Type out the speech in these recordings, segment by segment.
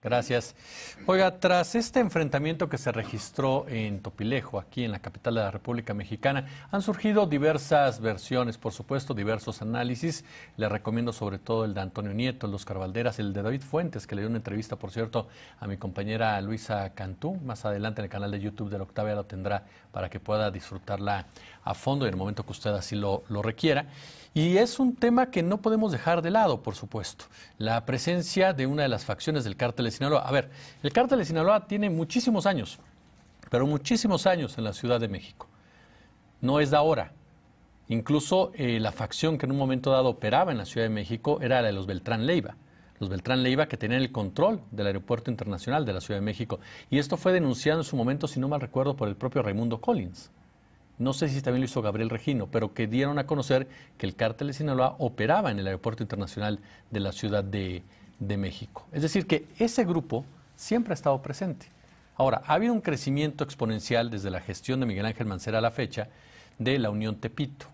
Gracias. Oiga, tras este enfrentamiento que se registró en Topilejo, aquí en la capital de la República Mexicana, han surgido diversas versiones, por supuesto, diversos análisis. Le recomiendo sobre todo el de Antonio Nieto, los de Oscar el de David Fuentes, que le dio una entrevista, por cierto, a mi compañera Luisa Cantú. Más adelante en el canal de YouTube de la Octavia lo tendrá para que pueda disfrutarla a fondo en el momento que usted así lo, lo requiera. Y es un tema que no podemos dejar de lado, por supuesto. La presencia de una de las facciones del cártel Sinaloa. A ver, el cártel de Sinaloa tiene muchísimos años, pero muchísimos años en la Ciudad de México. No es de ahora. Incluso eh, la facción que en un momento dado operaba en la Ciudad de México era la de los Beltrán Leiva. Los Beltrán Leiva que tenían el control del aeropuerto internacional de la Ciudad de México. Y esto fue denunciado en su momento, si no mal recuerdo, por el propio Raimundo Collins. No sé si también lo hizo Gabriel Regino, pero que dieron a conocer que el cártel de Sinaloa operaba en el aeropuerto internacional de la Ciudad de México de México. Es decir, que ese grupo siempre ha estado presente. Ahora, ha habido un crecimiento exponencial desde la gestión de Miguel Ángel Mancera a la fecha de la Unión Tepito.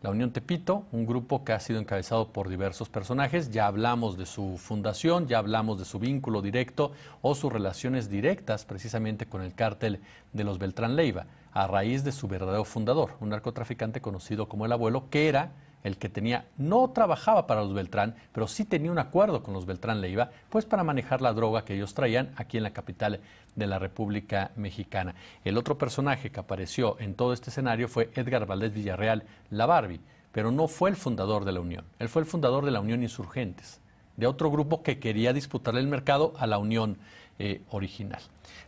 La Unión Tepito, un grupo que ha sido encabezado por diversos personajes, ya hablamos de su fundación, ya hablamos de su vínculo directo o sus relaciones directas precisamente con el cártel de los Beltrán Leiva, a raíz de su verdadero fundador, un narcotraficante conocido como el abuelo, que era el que tenía, no trabajaba para los Beltrán, pero sí tenía un acuerdo con los Beltrán Leiva, pues para manejar la droga que ellos traían aquí en la capital de la República Mexicana. El otro personaje que apareció en todo este escenario fue Edgar Valdés Villarreal, la Barbie, pero no fue el fundador de la Unión, él fue el fundador de la Unión Insurgentes, de otro grupo que quería disputarle el mercado a la Unión eh, original.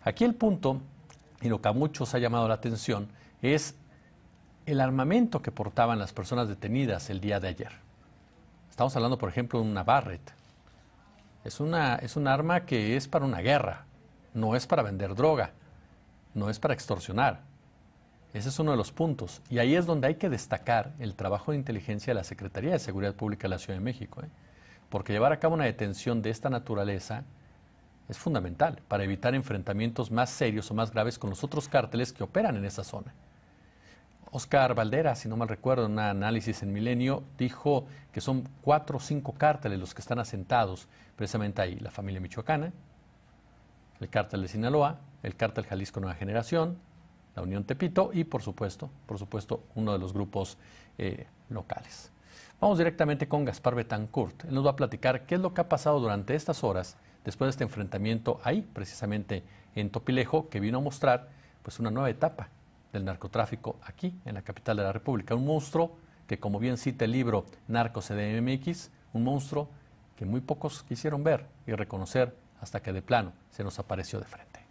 Aquí el punto, y lo que a muchos ha llamado la atención, es el armamento que portaban las personas detenidas el día de ayer. Estamos hablando, por ejemplo, de una Barrett. Es, una, es un arma que es para una guerra, no es para vender droga, no es para extorsionar. Ese es uno de los puntos. Y ahí es donde hay que destacar el trabajo de inteligencia de la Secretaría de Seguridad Pública de la Ciudad de México. ¿eh? Porque llevar a cabo una detención de esta naturaleza es fundamental para evitar enfrentamientos más serios o más graves con los otros cárteles que operan en esa zona. Oscar Valdera, si no mal recuerdo, en un análisis en Milenio, dijo que son cuatro o cinco cárteles los que están asentados precisamente ahí. La familia michoacana, el cártel de Sinaloa, el cártel Jalisco Nueva Generación, la Unión Tepito y, por supuesto, por supuesto, uno de los grupos eh, locales. Vamos directamente con Gaspar Betancourt. Él nos va a platicar qué es lo que ha pasado durante estas horas después de este enfrentamiento ahí, precisamente en Topilejo, que vino a mostrar pues una nueva etapa del narcotráfico aquí, en la capital de la República. Un monstruo que, como bien cita el libro Narcos CDMX, un monstruo que muy pocos quisieron ver y reconocer hasta que de plano se nos apareció de frente.